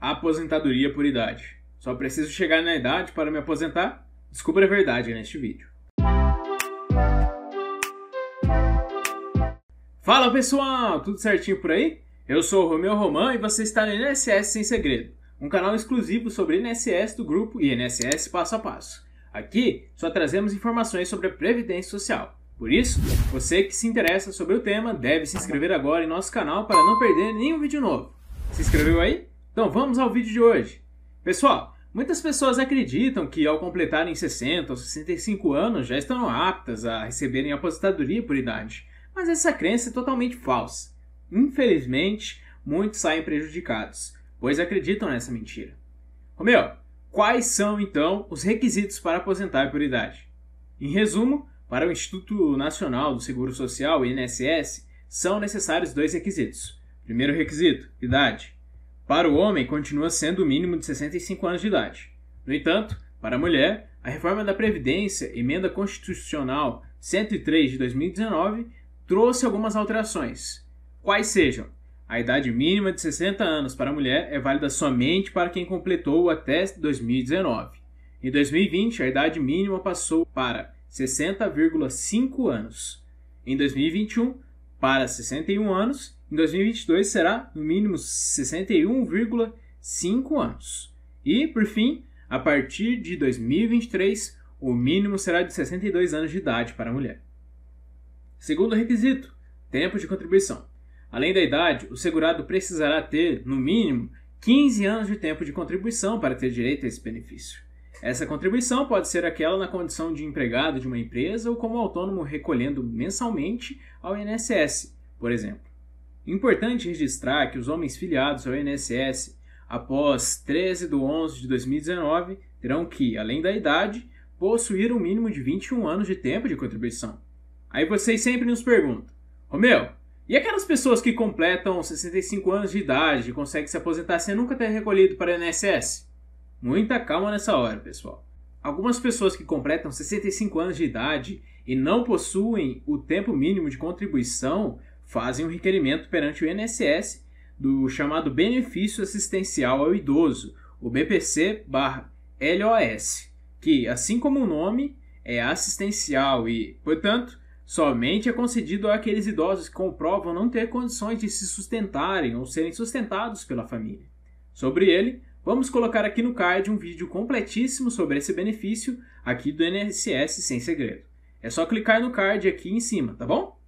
aposentadoria por idade. Só preciso chegar na idade para me aposentar? Descubra a verdade neste vídeo. Fala pessoal, tudo certinho por aí? Eu sou o Romeu Roman e você está no INSS Sem Segredo, um canal exclusivo sobre INSS do grupo INSS Passo a Passo. Aqui só trazemos informações sobre a Previdência Social. Por isso, você que se interessa sobre o tema deve se inscrever agora em nosso canal para não perder nenhum vídeo novo. Se inscreveu aí? Então vamos ao vídeo de hoje. Pessoal, muitas pessoas acreditam que ao completarem 60 ou 65 anos já estão aptas a receberem aposentadoria por idade, mas essa crença é totalmente falsa. Infelizmente, muitos saem prejudicados, pois acreditam nessa mentira. Romeu, quais são então os requisitos para aposentar por idade? Em resumo, para o Instituto Nacional do Seguro Social, INSS, são necessários dois requisitos. Primeiro requisito, idade. Para o homem, continua sendo o mínimo de 65 anos de idade. No entanto, para a mulher, a reforma da Previdência, emenda constitucional 103 de 2019, trouxe algumas alterações. Quais sejam? A idade mínima de 60 anos para a mulher é válida somente para quem completou até 2019. Em 2020, a idade mínima passou para 60,5 anos. Em 2021, para 61 anos, em 2022 será no mínimo 61,5 anos. E, por fim, a partir de 2023, o mínimo será de 62 anos de idade para a mulher. Segundo requisito, tempo de contribuição. Além da idade, o segurado precisará ter, no mínimo, 15 anos de tempo de contribuição para ter direito a esse benefício. Essa contribuição pode ser aquela na condição de empregado de uma empresa ou como autônomo recolhendo mensalmente ao INSS, por exemplo. Importante registrar que os homens filiados ao INSS após 13 de 11 de 2019 terão que, além da idade, possuir um mínimo de 21 anos de tempo de contribuição. Aí vocês sempre nos perguntam, Romeu, e aquelas pessoas que completam 65 anos de idade e conseguem se aposentar sem nunca ter recolhido para o INSS? Muita calma nessa hora, pessoal. Algumas pessoas que completam 65 anos de idade e não possuem o tempo mínimo de contribuição fazem um requerimento perante o INSS do chamado Benefício Assistencial ao Idoso, o BPC/LOS, que, assim como o nome, é assistencial e, portanto, somente é concedido àqueles idosos que comprovam não ter condições de se sustentarem ou serem sustentados pela família. Sobre ele, Vamos colocar aqui no card um vídeo completíssimo sobre esse benefício aqui do NSS sem segredo. É só clicar no card aqui em cima, tá bom?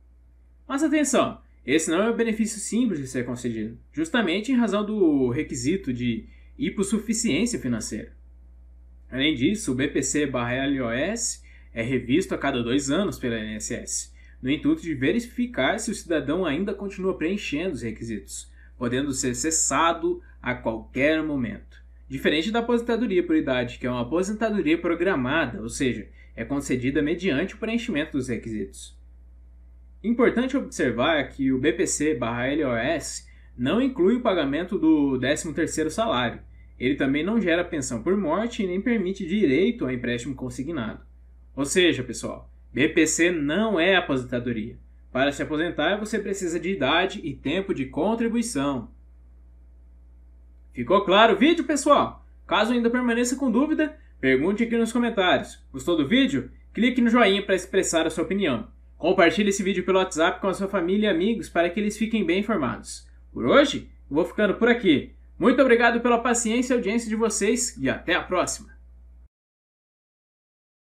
Mas atenção, esse não é um benefício simples de ser concedido, justamente em razão do requisito de hipossuficiência financeira. Além disso, o BPC/LOS é revisto a cada dois anos pela INSS, no intuito de verificar se o cidadão ainda continua preenchendo os requisitos, podendo ser cessado a qualquer momento. Diferente da aposentadoria por idade, que é uma aposentadoria programada, ou seja, é concedida mediante o preenchimento dos requisitos. Importante observar que o BPC/LOS não inclui o pagamento do 13º salário. Ele também não gera pensão por morte e nem permite direito a empréstimo consignado. Ou seja, pessoal, BPC não é aposentadoria. Para se aposentar, você precisa de idade e tempo de contribuição. Ficou claro o vídeo, pessoal? Caso ainda permaneça com dúvida, pergunte aqui nos comentários. Gostou do vídeo? Clique no joinha para expressar a sua opinião. Compartilhe esse vídeo pelo WhatsApp com a sua família e amigos para que eles fiquem bem informados. Por hoje, eu vou ficando por aqui. Muito obrigado pela paciência e audiência de vocês e até a próxima!